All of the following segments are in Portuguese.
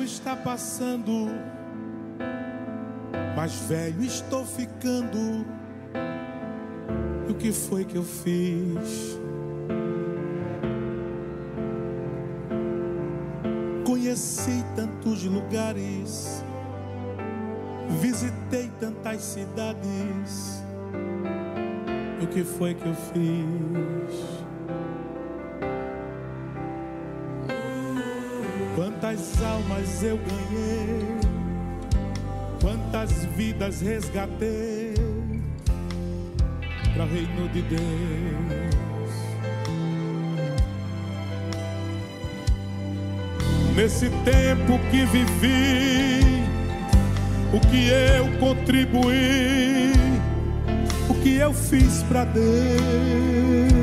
tempo está passando, mais velho estou ficando. E o que foi que eu fiz? Conheci tantos lugares, visitei tantas cidades. E o que foi que eu fiz? Quantas almas eu ganhei, quantas vidas resgatei para o reino de Deus. Nesse tempo que vivi, o que eu contribuí, o que eu fiz para Deus.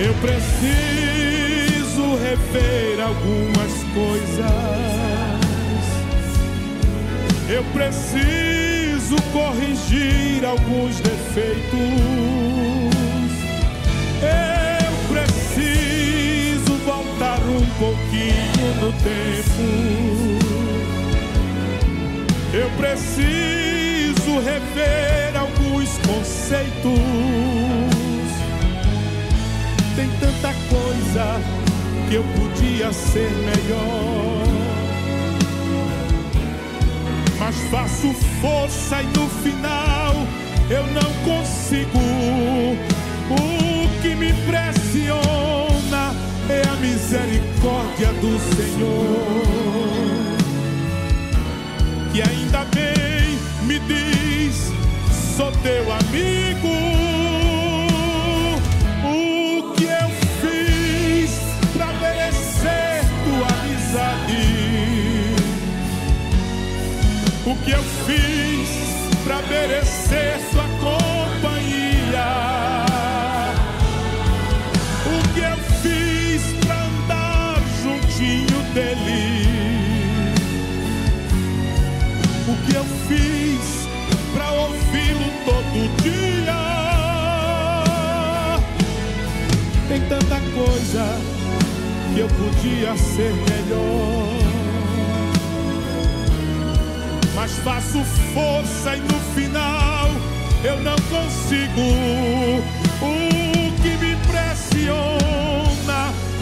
Eu preciso rever algumas coisas. Eu preciso corrigir alguns defeitos. Eu preciso voltar um pouquinho no tempo. Eu preciso rever alguns conceitos. que eu podia ser melhor. Mas faço força e no final eu não consigo. O que me pressiona é a misericórdia do Senhor, que ainda bem me diz: sou teu amigo. o que eu fiz para merecer sua companhia. O que eu fiz para andar juntinho dele. O que eu fiz para ouvi-lo todo dia. Tem tanta coisa que eu podia ser melhor mas faço força e no final eu não consigo. O que me impressiona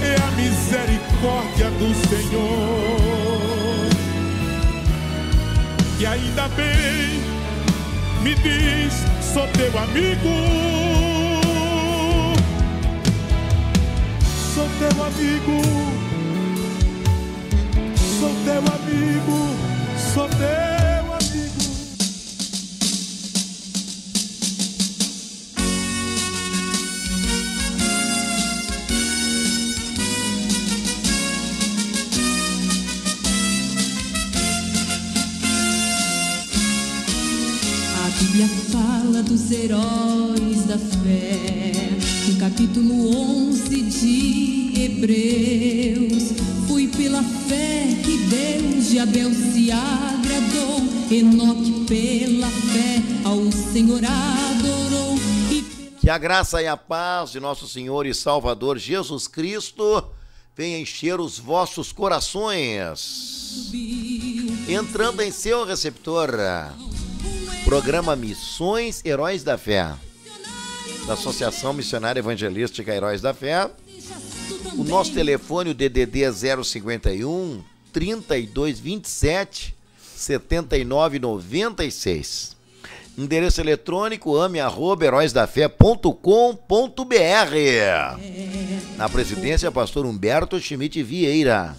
é a misericórdia do Senhor. E ainda bem me diz: sou teu amigo. Sou teu amigo. Sou teu amigo. Sou teu heróis da fé. No capítulo 11 de Hebreus, foi pela fé que Deus de Abel se agradou. Enoque pela fé ao Senhor adorou. E... Que a graça e a paz de nosso Senhor e Salvador Jesus Cristo venha encher os vossos corações. Entrando em seu receptor. Programa Missões Heróis da Fé, da Associação Missionária Evangelística Heróis da Fé. O nosso telefone, o DDD é 051 3227 7996. Endereço eletrônico ame@heróisdafé.com.br. Na presidência, pastor Humberto Schmidt Vieira.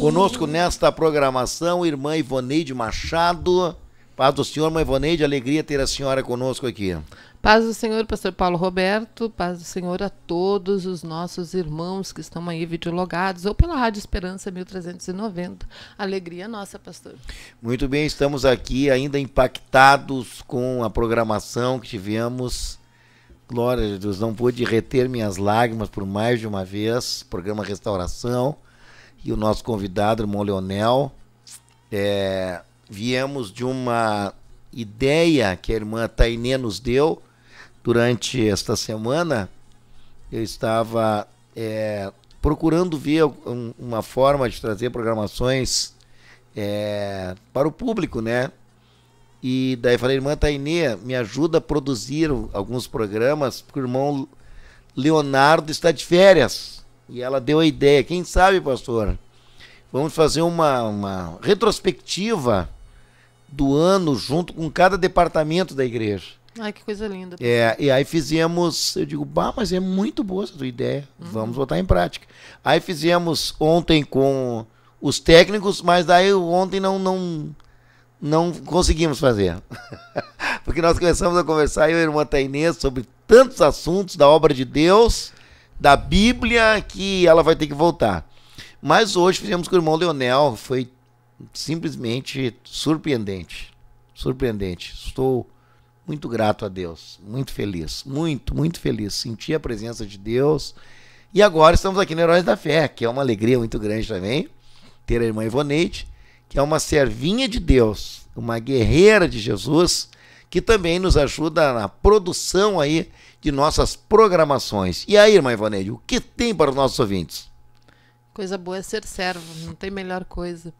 Conosco nesta programação, irmã Ivoneide Machado, Paz do Senhor, mãe Voneide, alegria ter a senhora conosco aqui. Paz do Senhor, pastor Paulo Roberto, paz do Senhor a todos os nossos irmãos que estão aí videologados ou pela Rádio Esperança 1390. Alegria nossa, pastor. Muito bem, estamos aqui ainda impactados com a programação que tivemos. Glória a Deus, não pude reter minhas lágrimas por mais de uma vez. Programa Restauração e o nosso convidado, irmão Leonel. É, viemos de uma ideia que a irmã Tainê nos deu durante esta semana. Eu estava é, procurando ver uma forma de trazer programações é, para o público, né? E daí falei, irmã Tainê, me ajuda a produzir alguns programas, porque o irmão Leonardo está de férias. E ela deu a ideia, quem sabe, pastor, vamos fazer uma, uma retrospectiva do ano junto com cada departamento da igreja. Ai, que coisa linda. É, e aí fizemos, eu digo, bah, mas é muito boa essa tua ideia, uhum. vamos botar em prática. Aí fizemos ontem com os técnicos, mas daí ontem não não não conseguimos fazer. Porque nós começamos a conversar, eu e a irmã Tainês, sobre tantos assuntos da obra de Deus, da Bíblia, que ela vai ter que voltar. Mas hoje fizemos com o irmão Leonel, foi simplesmente surpreendente. Surpreendente. Estou muito grato a Deus, muito feliz, muito, muito feliz. Senti a presença de Deus. E agora estamos aqui no Heróis da Fé, que é uma alegria muito grande também, ter a irmã Ivoneide, que é uma servinha de Deus, uma guerreira de Jesus, que também nos ajuda na produção aí de nossas programações. E aí, irmã Ivoneide, o que tem para os nossos ouvintes? Coisa boa é ser servo, não tem melhor coisa.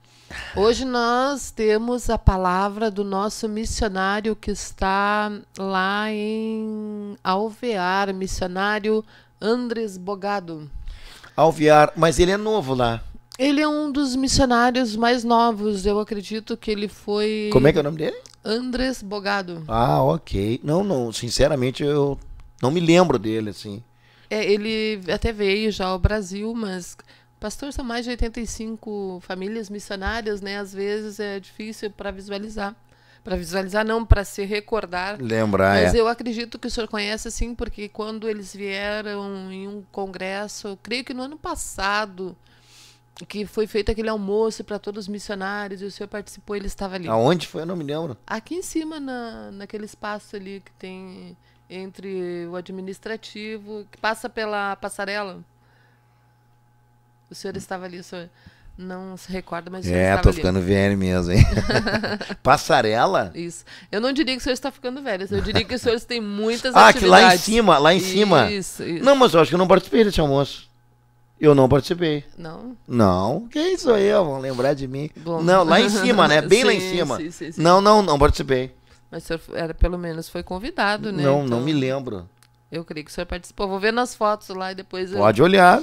Hoje nós temos a palavra do nosso missionário que está lá em Alvear, missionário Andres Bogado. Alvear, mas ele é novo lá. Ele é um dos missionários mais novos, eu acredito que ele foi. Como é que é o nome dele? Andres Bogado. Ah, ok. Não, não, sinceramente eu não me lembro dele assim. É, ele até veio já ao Brasil, mas Pastores são mais de 85 famílias missionárias, né? Às vezes é difícil para visualizar. Para visualizar, não, para se recordar. Lembrar, Mas é. eu acredito que o senhor conhece, sim, porque quando eles vieram em um congresso, creio que no ano passado, que foi feito aquele almoço para todos os missionários e o senhor participou, ele estava ali. Aonde foi? Eu não me lembro. Aqui em cima, na, naquele espaço ali que tem entre o administrativo, que passa pela passarela. O senhor estava ali, o senhor não se recorda, mas o senhor É, estou ficando velho mesmo, hein? Passarela? Isso. Eu não diria que o senhor está ficando velho, eu diria que o senhor tem muitas ah, atividades. Ah, que lá em cima, lá em cima. Isso, Não, mas eu acho que eu não participei desse almoço. Eu não participei. Não? Não. Que isso aí, vão lembrar de mim. Bom. Não, lá em cima, né? Bem sim, lá em cima. Sim, sim, não, não, não participei. Mas o senhor era, pelo menos foi convidado, né? Não, então, não me lembro. Eu creio que o senhor participou. Vou ver nas fotos lá e depois... Pode eu... olhar.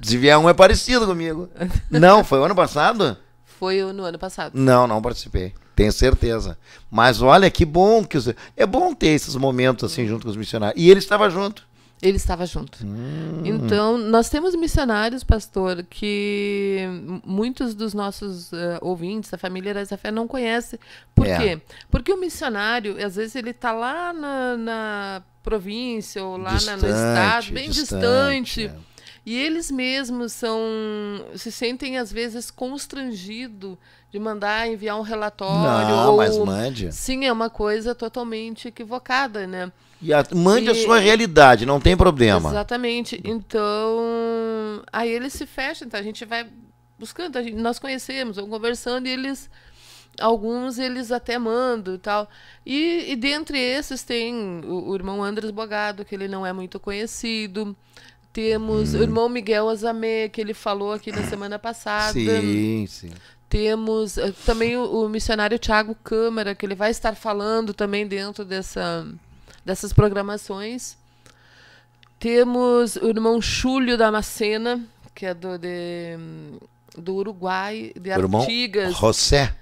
Se vier um, é parecido comigo. Não, foi o ano passado? Foi no ano passado. Não, não participei. Tenho certeza. Mas olha que bom que os... é bom ter esses momentos assim junto com os missionários. E ele estava junto. Ele estava junto. Hum. Então, nós temos missionários, pastor, que muitos dos nossos uh, ouvintes da família da Fé não conhecem. Por é. quê? Porque o missionário, às vezes, ele está lá na, na, província ou lá distante, na, no estado, bem distante. distante. É e eles mesmos são se sentem às vezes constrangido de mandar enviar um relatório. Não, ou... mas mande. Sim, é uma coisa totalmente equivocada, né? E a, mande e... a sua realidade, não tem problema. Exatamente. Então, aí eles se fecham, então a gente vai buscando, gente, nós conhecemos, vamos conversando e eles alguns eles até mandam tal. E, e dentre esses tem o, o irmão Andres Bogado, que ele não é muito conhecido. Temos hum. o irmão Miguel Azamé, que ele falou aqui na semana passada. Sim, sim. Temos eh, também o, o missionário Tiago Câmara, que ele vai estar falando também dentro dessa, dessas programações. Temos o irmão Chúlio Damascena, que é do, de, do Uruguai, de Artigas. Irmão José.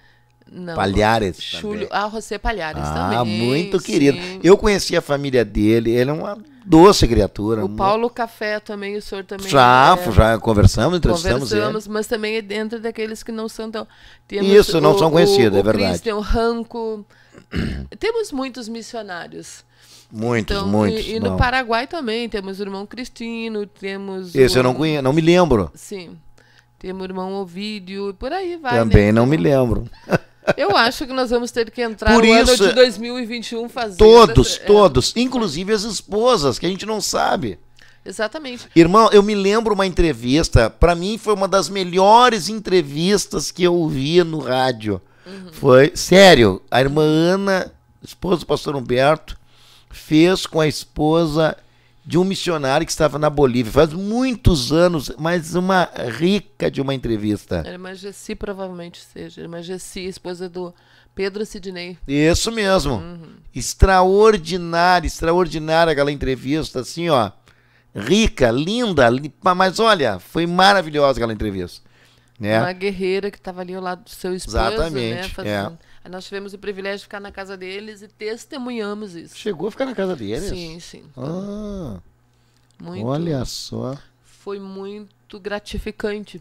Não, Palhares Julio, também. Ah, José Palhares ah, também. muito sim. querido. Eu conheci a família dele, ele é uma doce criatura. O uma... Paulo Café também, o senhor também. Já, é... já conversamos, entrevistamos Conversamos, ele. mas também é dentro daqueles que não são tão... Temos Isso, não o, são conhecidos, o, é verdade. Christian, o Ranco. temos muitos missionários. Muitos, então, muitos. E, e no Paraguai também, temos o irmão Cristino, temos... Esse eu não conheço, não me lembro. Sim. Temos o irmão Ovídio, por aí vai. Também né? não me lembro. Eu acho que nós vamos ter que entrar Por no isso, ano de 2021 fazendo. Todos, essa, é. todos, é... inclusive as esposas, que a gente não sabe. Exatamente. Irmão, eu me lembro uma entrevista, para mim foi uma das melhores entrevistas que eu ouvi no rádio. Uhum. Foi, sério, a irmã Ana, esposa do pastor Humberto, fez com a esposa de um missionário que estava na Bolívia faz muitos anos, mas uma rica de uma entrevista. Era Mageci, provavelmente seja. Era Mageci, esposa do Pedro Sidney. Isso mesmo. Uhum. Extraordinária, extraordinária aquela entrevista, assim, ó. Rica, linda, mas olha, foi maravilhosa aquela entrevista né? Uma guerreira que estava ali ao lado do seu esposo, né, Exatamente, né? Fazendo... É. Aí nós tivemos o privilégio de ficar na casa deles e testemunhamos isso. Chegou a ficar na casa deles? Sim, sim. Ah, muito, olha só. Foi muito gratificante.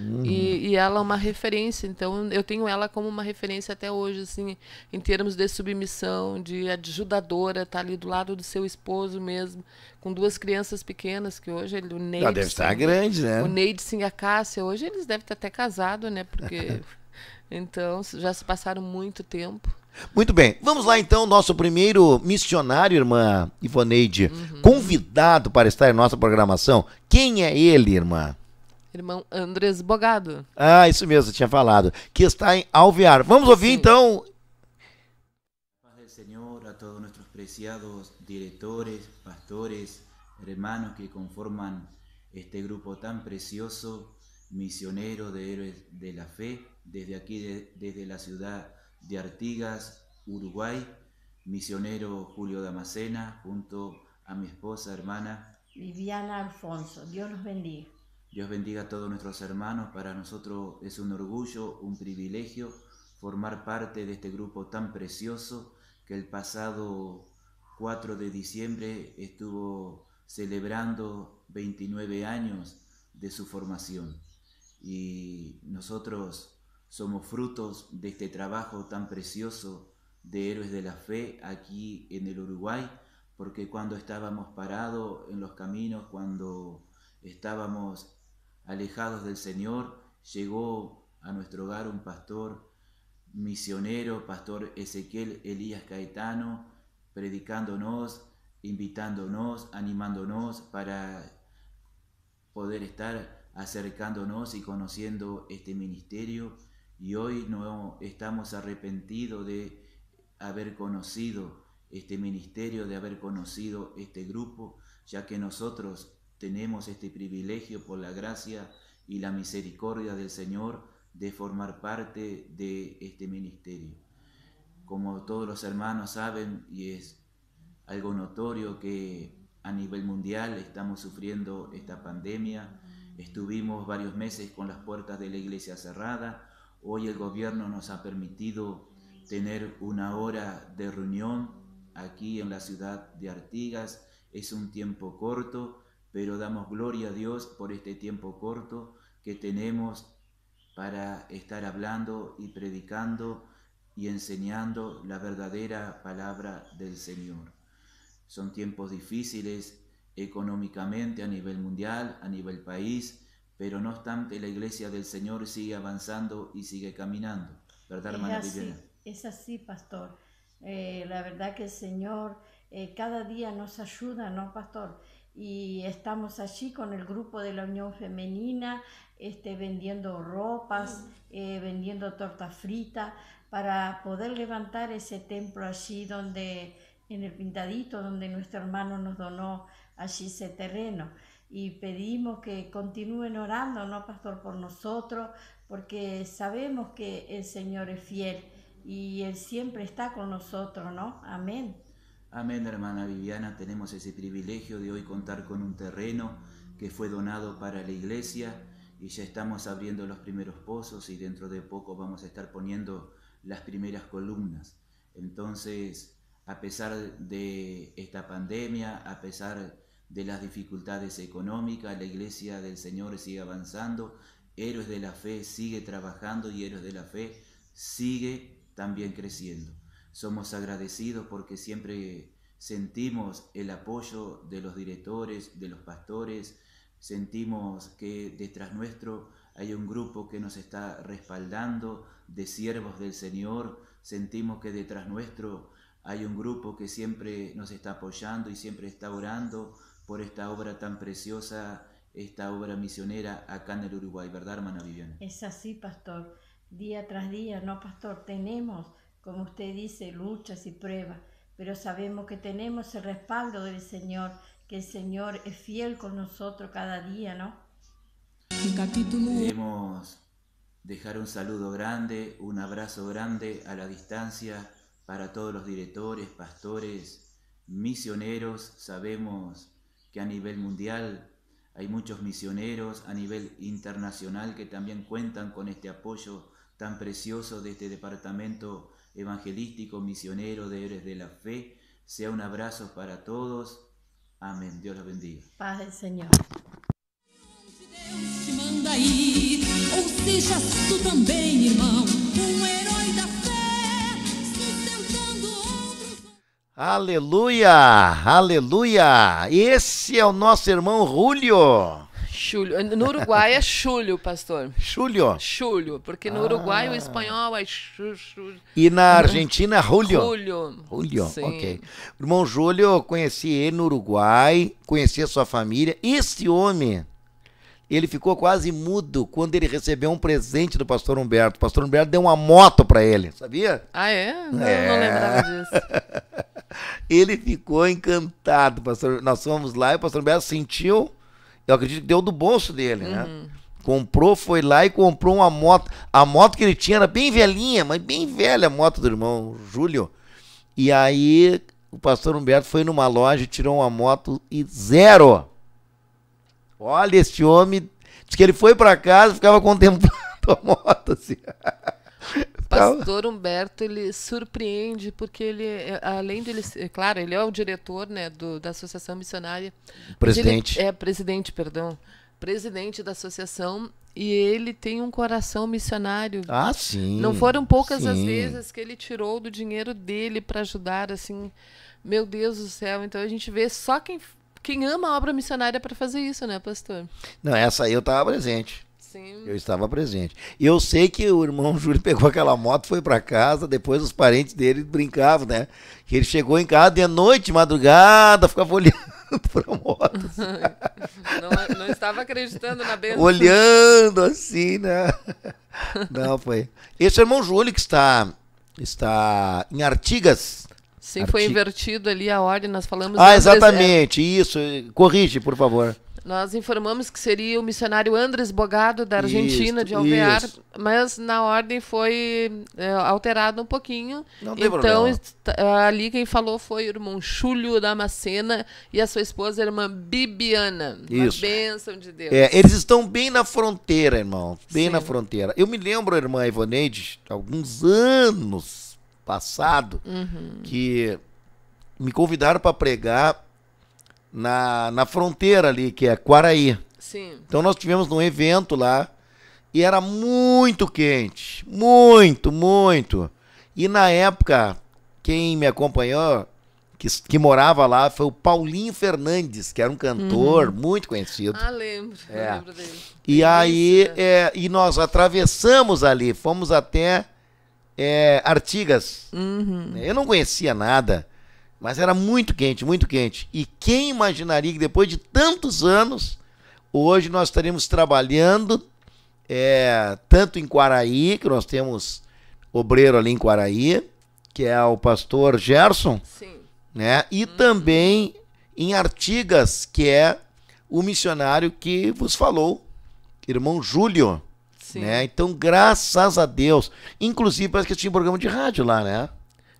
Uhum. E, e, ela é uma referência, então eu tenho ela como uma referência até hoje, assim, em termos de submissão, de ajudadora, tá ali do lado do seu esposo mesmo, com duas crianças pequenas, que hoje ele, o ah, Neide. Ela deve estar grande, né? O Neide sim, a Cássia, hoje eles devem estar até casados, né? Porque. então, já se passaram muito tempo. Muito bem, vamos lá então, nosso primeiro missionário, irmã Ivoneide, uhum. convidado para estar em nossa programação. Quem é ele, irmã? irmão Andres Bogado. Ah, isso mesmo, tinha falado. Que está em Alvear. Vamos ouvir Sim. então. Senhor, a todos nossos preciados diretores, pastores, hermanos que conformam este grupo tão precioso, missionário de héroes de la fé, desde aqui de, desde a cidade de Artigas, Uruguai, missionário Julio Damascena, junto a minha esposa, hermana Viviana Alfonso. Deus nos bendiga. Dios bendiga a todos nuestros hermanos. Para nosotros es un orgullo, un privilegio formar parte de este grupo tan precioso que el pasado 4 de diciembre estuvo celebrando 29 años de su formación. Y nosotros somos frutos de este trabajo tan precioso de héroes de la fe aquí en el Uruguay, porque cuando estábamos parados en los caminos, cuando estábamos alejados del Señor, llegó a nuestro hogar un pastor misionero, pastor Ezequiel Elías Caetano, predicándonos, invitándonos, animándonos para poder estar acercándonos y conociendo este ministerio. Y hoy no estamos arrepentidos de haber conocido este ministerio, de haber conocido este grupo, ya que nosotros tenemos este privilegio por la gracia y la misericordia del Señor de formar parte de este ministerio. Como todos los hermanos saben, y es algo notorio que a nivel mundial estamos sufriendo esta pandemia, estuvimos varios meses con las puertas de la iglesia cerradas, hoy el gobierno nos ha permitido tener una hora de reunión aquí en la ciudad de Artigas, es un tiempo corto, pero damos gloria a Dios por este tiempo corto que tenemos para estar hablando y predicando y enseñando la verdadera palabra del Señor. Son tiempos difíciles económicamente a nivel mundial, a nivel país, pero no obstante la iglesia del Señor sigue avanzando y sigue caminando. ¿Verdad, es así, pastor. Eh, la verdad que el Señor eh, cada día nos ayuda, ¿no, pastor? y estamos allí con el grupo de la Unión Femenina, este, vendiendo ropas, mm. eh, vendiendo torta frita, para poder levantar ese templo allí donde, en el pintadito, donde nuestro hermano nos donó allí ese terreno. Y pedimos que continúen orando, ¿no, Pastor, por nosotros, porque sabemos que el Señor es fiel y Él siempre está con nosotros, ¿no? Amén. Amén, hermana Viviana, tenemos ese privilegio de hoy contar con un terreno que fue donado para la iglesia y ya estamos abriendo los primeros pozos y dentro de poco vamos a estar poniendo las primeras columnas. Entonces, a pesar de esta pandemia, a pesar de las dificultades económicas, la iglesia del Señor sigue avanzando, Héroes de la Fe sigue trabajando y Héroes de la Fe sigue también creciendo. Somos agradecidos porque siempre sentimos el apoyo de los directores, de los pastores, sentimos que detrás nuestro hay un grupo que nos está respaldando de siervos del Señor, sentimos que detrás nuestro hay un grupo que siempre nos está apoyando y siempre está orando por esta obra tan preciosa, esta obra misionera acá en el Uruguay, ¿verdad, hermana Viviana? Es así, pastor, día tras día, ¿no, pastor? Tenemos como usted dice, luchas y pruebas, pero sabemos que tenemos el respaldo del Señor, que el Señor es fiel con nosotros cada día, ¿no? Queremos dejar un saludo grande, un abrazo grande a la distancia para todos los directores, pastores, misioneros. Sabemos que a nivel mundial hay muchos misioneros, a nivel internacional que también cuentan con este apoyo tan precioso de este departamento evangelístico, misionero de eres de la Fe. Sea un abrazo para todos. Amén. Dios los bendiga. Paz del Senhor. Deus te manda ir, ou sejas tu também, irmão, um herói da fé, sustentando outros. Aleluia! Aleluia! Esse é o nosso irmão Rúlio. Chulho. Eh, no Uruguai é chulho, pastor. Chulho? Chulho, porque no ah. Uruguai o ah. espanhol é chulho. E na Argentina é julho? Julho. Julho, Sim. ok. Irmão Júlio, eu conheci ele no Uruguai, conheci a sua família. Esse homem, ele ficou quase mudo quando ele recebeu um presente do pastor Humberto. O pastor Humberto deu uma moto para ele, sabia? Ah, é? é. Eu não lembrava disso. ele ficou encantado, pastor. Nós fomos lá e o pastor Humberto sentiu eu acredito que deu do bolso dele, né? uhum. né? Comprou, foi lá e comprou uma moto. A moto que ele tinha era bem velhinha, mas bem velha a moto do irmão Júlio. E aí o pastor Humberto foi numa loja, tirou uma moto e zero. Olha, este homem. Diz que ele foi para casa e ficava contemplando a moto assim pastor Humberto ele surpreende porque ele, além dele, claro, ele é o diretor, né, do, da associação missionária. Presidente. Ele, é presidente, perdão, presidente da associação e ele tem um coração missionário. Ah, sim. Não foram poucas sim. as vezes que ele tirou do dinheiro dele para ajudar, assim. Meu Deus do céu! Então a gente vê só quem quem ama a obra missionária para fazer isso, né, pastor? Não, essa aí eu estava presente. Sim. Eu estava presente. E eu sei que o irmão Júlio pegou aquela moto, foi para casa, depois os parentes dele brincavam, né? Que ele chegou em casa de noite, madrugada, ficava olhando para a moto. Não, não, estava acreditando na benção. Olhando assim, né? Não, foi. Esse irmão Júlio que está, está em Artigas. Sim, foi invertido ali a ordem, nós falamos. Ah, é. exatamente, é... isso. Corrige, por favor. Nós informamos que seria o missionário Andres Bogado, da Argentina, isso, de Alvear, isso. mas na ordem foi é, um pouquinho. Não então, tá, é, ali quem falou foi o irmão Chúlio Damascena e a sua esposa, a irmã Bibiana. Isso. A bênção de Deus. É, eles estão bem na fronteira, irmão, bem Sim. na fronteira. Eu me lembro, irmã Ivoneide, alguns anos passado, uhum. que me convidaram para pregar na, na fronteira ali, que é Quaraí. Sim. Então nós tivemos um evento lá e era muito quente, muito, muito. E na época, quem me acompanhou, que, que morava lá, foi o Paulinho Fernandes, que era um cantor uhum. muito conhecido. Ah, lembro, é. lembro dele. E aí, é, e nós atravessamos ali, fomos até é, Artigas. Uhum. Eu não conhecia nada. Mas era muito quente, muito quente. E quem imaginaria que depois de tantos anos, hoje nós estaremos trabalhando é, tanto em Quaraí, que nós temos obreiro ali em Quaraí, que é o pastor Gerson, Sim. né? E uhum. também em Artigas, que é o missionário que vos falou, irmão Júlio. Sim. Né? Então, graças a Deus. Inclusive, parece que tinha um programa de rádio lá, né?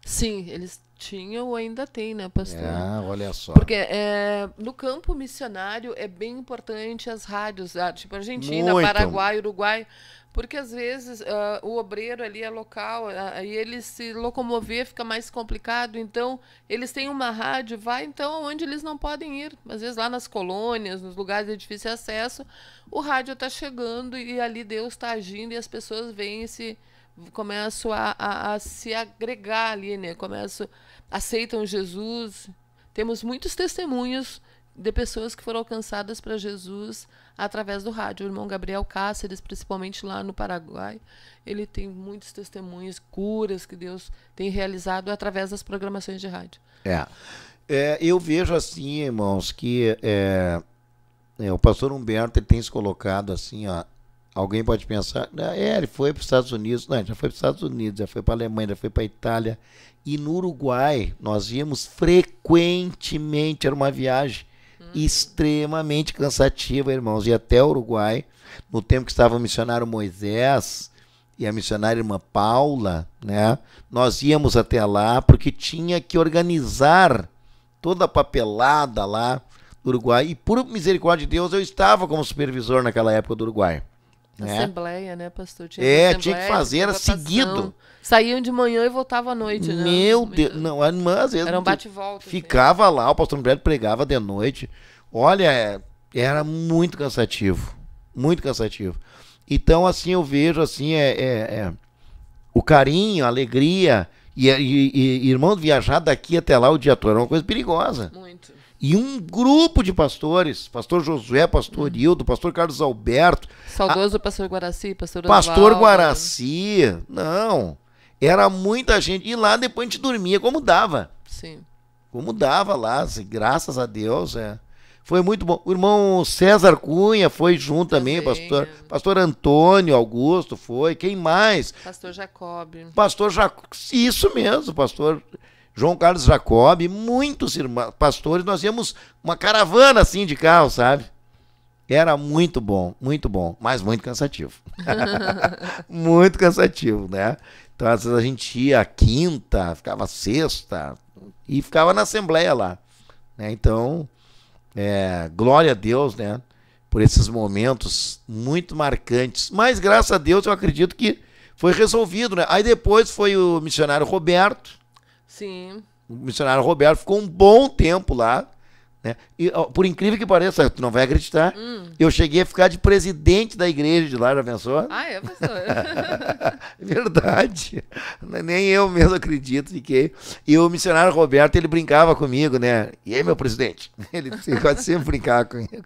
Sim, eles tinha ou ainda tem, né, pastor? Ah, olha só. Porque é, no campo missionário é bem importante as rádios, ah, tipo Argentina, Muito. Paraguai, Uruguai, porque às vezes uh, o obreiro ali é local uh, e ele se locomover fica mais complicado. Então, eles têm uma rádio, vai então onde eles não podem ir. Às vezes lá nas colônias, nos lugares de difícil acesso, o rádio está chegando e ali Deus está agindo e as pessoas vêm se começo a, a, a se agregar ali, né? Começo, aceitam Jesus. Temos muitos testemunhos de pessoas que foram alcançadas para Jesus através do rádio. O irmão Gabriel Cáceres, principalmente lá no Paraguai, ele tem muitos testemunhos, curas que Deus tem realizado através das programações de rádio. É. é eu vejo assim, irmãos, que é, é, o pastor Humberto tem se colocado assim, ó, Alguém pode pensar, ah, é, ele foi para os Estados Unidos. Não, já foi para os Estados Unidos, já foi para a Alemanha, já foi para a Itália. E no Uruguai, nós íamos frequentemente, era uma viagem hum. extremamente cansativa, irmãos. E até o Uruguai, no tempo que estava o missionário Moisés e a missionária irmã Paula, né? Nós íamos até lá porque tinha que organizar toda a papelada lá do Uruguai. E por misericórdia de Deus, eu estava como supervisor naquela época do Uruguai. Né? Assembleia, né, pastor? Tinha é, tinha que fazer, era seguido. Saíam de manhã e voltavam à noite, né? Meu Deus, não, a irmã às vezes. Era um bate-volta. Assim. Ficava assim. lá, o pastor Humberto pregava de noite. Olha, era muito cansativo. Muito cansativo. Então, assim, eu vejo, assim, é, é, é o carinho, a alegria. E, e, e, irmão viajar daqui até lá o dia todo é uma coisa perigosa. Muito. E um grupo de pastores, pastor Josué, pastor uhum. Hildo, pastor Carlos Alberto. Saudoso a, pastor Guaraci, pastor Pastor Guaraci, não. Era muita gente. E lá depois a gente dormia como dava. Sim. Como dava lá, assim, graças a Deus, é. Foi muito bom. O irmão César Cunha foi junto também, também pastor, é. pastor Antônio Augusto foi. Quem mais? Pastor Jacob. Pastor Jacob. Isso mesmo, pastor João Carlos Jacob, muitos irmãos, pastores, nós íamos uma caravana assim de carro, sabe? Era muito bom, muito bom, mas muito cansativo. muito cansativo, né? Então, às vezes a gente ia quinta, ficava sexta e ficava na assembleia lá. Né? Então, é, glória a Deus, né? Por esses momentos muito marcantes. Mas, graças a Deus, eu acredito que foi resolvido, né? Aí depois foi o missionário Roberto, Sim. O missionário Roberto ficou um bom tempo lá. Né? E, ó, por incrível que pareça, tu não vai acreditar, hum. eu cheguei a ficar de presidente da igreja de lá, já pensou? Ah, é, pastor? Verdade. Nem eu mesmo acredito, fiquei. E o missionário Roberto, ele brincava comigo, né? E aí, meu presidente? Ele quase sempre brincava comigo.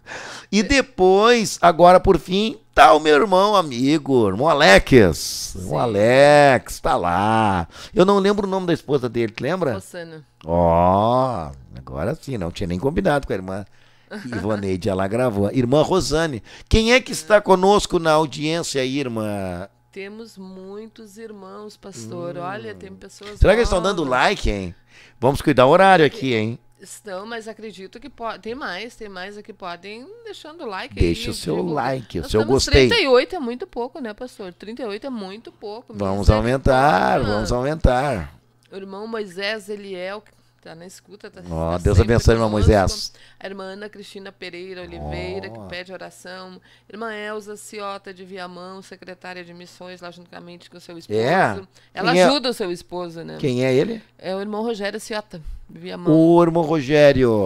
E depois, agora por fim, tá o meu irmão amigo, irmão Alex. Sim. O Alex tá lá. Eu não lembro o nome da esposa dele, lembra? Rosana Ó, oh, agora sim, não tinha nem combinado com a irmã. Ivoneide ela gravou. Irmã Rosane, quem é que está conosco na audiência aí, irmã? Temos muitos irmãos, pastor. Hum. Olha, tem pessoas. Será que eles estão dando like, hein? Vamos cuidar o horário aqui, hein? Estão, mas acredito que pode. Tem mais, tem mais aqui. Podem deixando like Deixa aí, o seu like, o seu gostei. 38 é muito pouco, né, pastor? 38 é muito pouco. Vamos é aumentar, vamos né? aumentar. O irmão Moisés ele é que Tá na escuta, tá, oh, tá Deus abençoe, irmã Moisés. A irmã Ana Cristina Pereira Oliveira, oh. que pede oração. Irmã Elza Ciota de Viamão, secretária de missões, lá juntamente com o seu é? esposo. É. Ela Quem é? ajuda é? o seu esposo, né? Quem é ele? É o irmão Rogério Ciota, de Viamão. O irmão Rogério.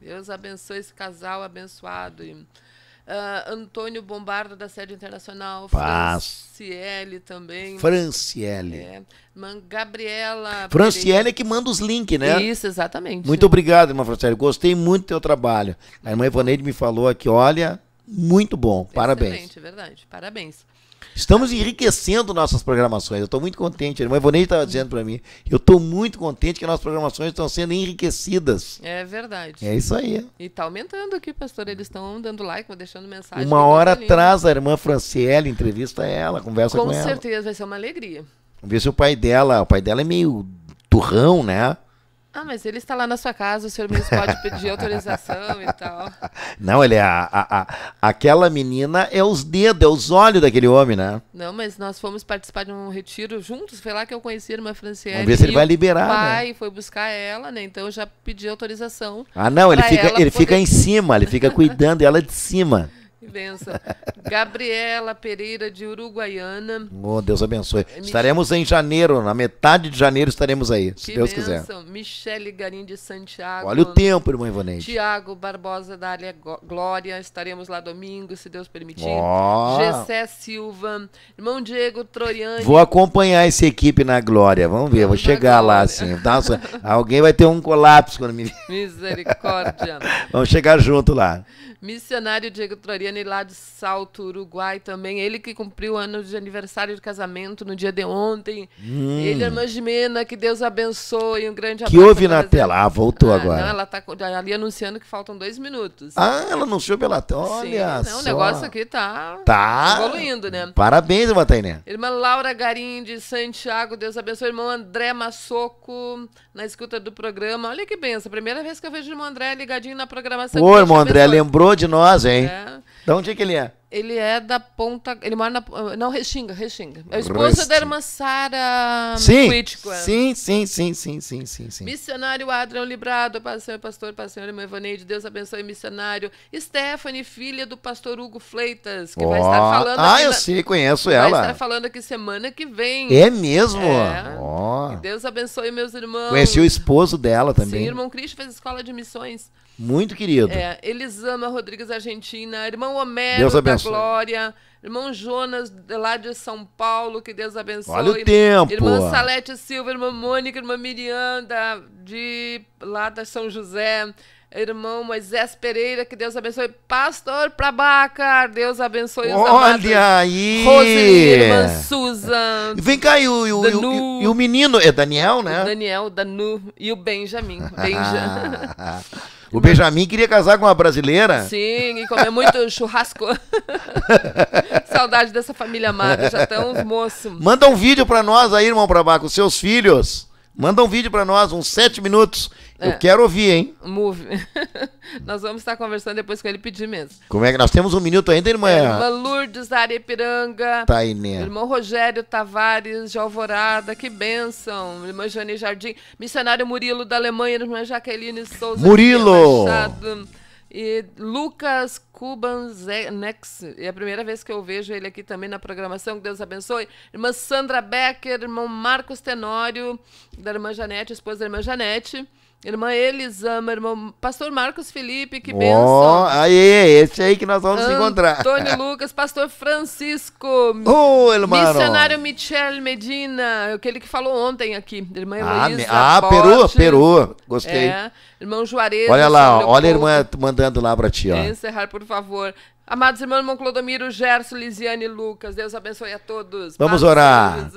Deus abençoe esse casal abençoado. E... Uh, Antônio Bombardo, da sede internacional. Franciele também. Franciele. É. Gabriela. Franciele é que manda os links, né? Isso, exatamente. Muito obrigado, irmã Franciele. Gostei muito do teu trabalho. A irmã Ivaneide me falou aqui, olha, muito bom. Parabéns. Excelente, verdade. Parabéns. Estamos enriquecendo nossas programações. Eu estou muito contente. A vou nem estava dizendo para mim. Eu estou muito contente que nossas programações estão sendo enriquecidas. É verdade. É isso aí. E está aumentando aqui, pastor. Eles estão dando like, deixando mensagem. Uma então tá hora atrás, a irmã Franciele entrevista ela, conversa com, com ela. Com certeza, vai ser uma alegria. Vamos ver se o pai dela. O pai dela é meio turrão, né? Ah, mas ele está lá na sua casa, o senhor mesmo pode pedir autorização e tal. Não, ele é a, a, a, aquela menina é os dedos, é os olhos daquele homem, né? Não, mas nós fomos participar de um retiro juntos, foi lá que eu conheci a irmã Franciele. Vamos ver se ele vai liberar, o né? pai né? foi buscar ela, né? Então eu já pedi autorização. Ah, não, ele fica ele poder... fica em cima, ele fica cuidando ela de cima que benção. Gabriela Pereira de Uruguaiana. Oh, Deus abençoe. É, estaremos em janeiro, na metade de janeiro estaremos aí, se Deus benção. quiser. Michele Garim de Santiago. Olha o tempo, irmão Ivoneide. Tiago Barbosa da Área Glória, estaremos lá domingo, se Deus permitir. Oh. Gessé Silva, irmão Diego Troiani. Vou acompanhar essa equipe na Glória, vamos ver, vou na chegar glória. lá assim. Nossa, alguém vai ter um colapso quando me Misericórdia. vamos chegar junto lá. Missionário Diego Troiani Dani lá de Salto, Uruguai também. Ele que cumpriu o ano de aniversário de casamento no dia de ontem. Hum. Ele, a irmã Jimena, que Deus abençoe. Um grande abraço. Que houve na tela? Ah, voltou ah, agora. Não, ela tá ali anunciando que faltam dois minutos. Ah, ela anunciou pela tela. Olha não, O negócio aqui tá, tá evoluindo, né? Parabéns, irmã Tainé. Irmã Laura Garim de Santiago, Deus abençoe. Irmão André Massoco, na escuta do programa. Olha que benção. Primeira vez que eu vejo o irmão André ligadinho na programação. Ô, irmão André, lembrou de nós, hein? É. Da onde é que ele é? Ele é da ponta. Ele mora na. Eh, não, Restinga, Restinga. É a esposa da irmã Sara sim, Crítico. É. Sim, sim, sim, sim, sim, sim, sim. Missionário Adrião Librado, pastor, pastor, pastor, irmã Ivaneide, Deus abençoe, missionário. Stephanie, filha do pastor Hugo Fleitas, que oh. vai estar falando. Ah, eu na... sei, conheço ela. Vai estar falando aqui semana que vem. É mesmo? É. Oh. Deus abençoe, meus irmãos. Conheci o esposo dela também. Sim, irmão Cristo fez escola de missões. Muito querido. É, Elisama Rodrigues, Argentina, irmão Homero Deus abençoe. da Glória, irmão Jonas, lá de São Paulo, que Deus abençoe. Olha o tempo. Irmã Salete Silva, irmã Mônica, irmã Mirianda, de lá da São José irmão Moisés Pereira, que Deus abençoe. Pastor Prabacar, Deus abençoe os Olha amados. aí! irmã Susan. Vem cá, e o, e, o, e, o, e o menino, é Daniel, né? O Daniel, Danu e o Benjamin. Benja. O Benjamin queria casar com uma brasileira. Sim, e comer muito churrasco. Saudade dessa família amada, já estão os moços. Manda um vídeo pra nós aí, irmão Brabá, com seus filhos. Manda um vídeo para nós, uns sete minutos. É. Eu quero ouvir, hein? Move. nós vamos estar conversando depois com ele pedir mesmo. Como é que nós temos um minuto ainda, irmã? É, irmã Lourdes da Arepiranga. Tá aí, né? Irmão Rogério Tavares de Alvorada, que bênção. Irmã Jane Jardim. Missionário Murilo da Alemanha, irmã Jaqueline Souza. Murilo! Machado. E Lucas Kubanzenex, é a primeira vez que eu vejo ele aqui também na programação, que Deus abençoe. Irmã Sandra Becker, irmão Marcos Tenório, da irmã Janete, esposa da irmã Janete. Irmã Elisama, irmão Pastor Marcos Felipe, que oh, benção. Aí, é esse aí que nós vamos Antônio encontrar. Antônio Lucas, Pastor Francisco. Oh, irmão. Missionário Michel Medina, aquele que falou ontem aqui. Irmã Elisama Ah, ah Peru, Peru. Gostei. É, irmão Juarez. Olha lá, olha a irmã mandando lá para ti. Ó. Encerrar, por favor. Amados irmãos, irmão Clodomiro, Gerson, Lisiane e Lucas, Deus abençoe a todos. Vamos Paz orar.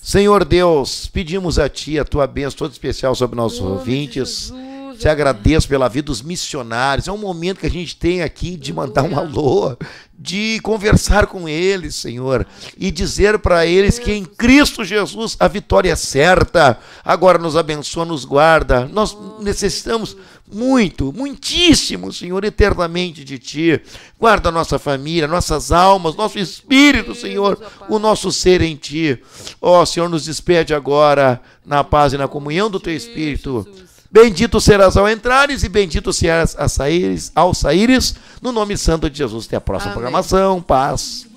Senhor Deus, pedimos a Ti a Tua bênção toda especial sobre nossos ouvintes. Jesus. Te agradeço pela vida dos missionários. É um momento que a gente tem aqui de mandar um alô, de conversar com eles, Senhor, e dizer para eles que em Cristo Jesus a vitória é certa. Agora nos abençoa, nos guarda. Nós necessitamos muito, muitíssimo, Senhor, eternamente de Ti. Guarda a nossa família, nossas almas, nosso espírito, Senhor, o nosso ser em Ti. Ó oh, Senhor, nos despede agora na paz e na comunhão do Teu Espírito. Bendito serás ao entrares e bendito serás a saíres, ao saíres, no nome santo de Jesus. Até a próxima Amém. programação. Paz.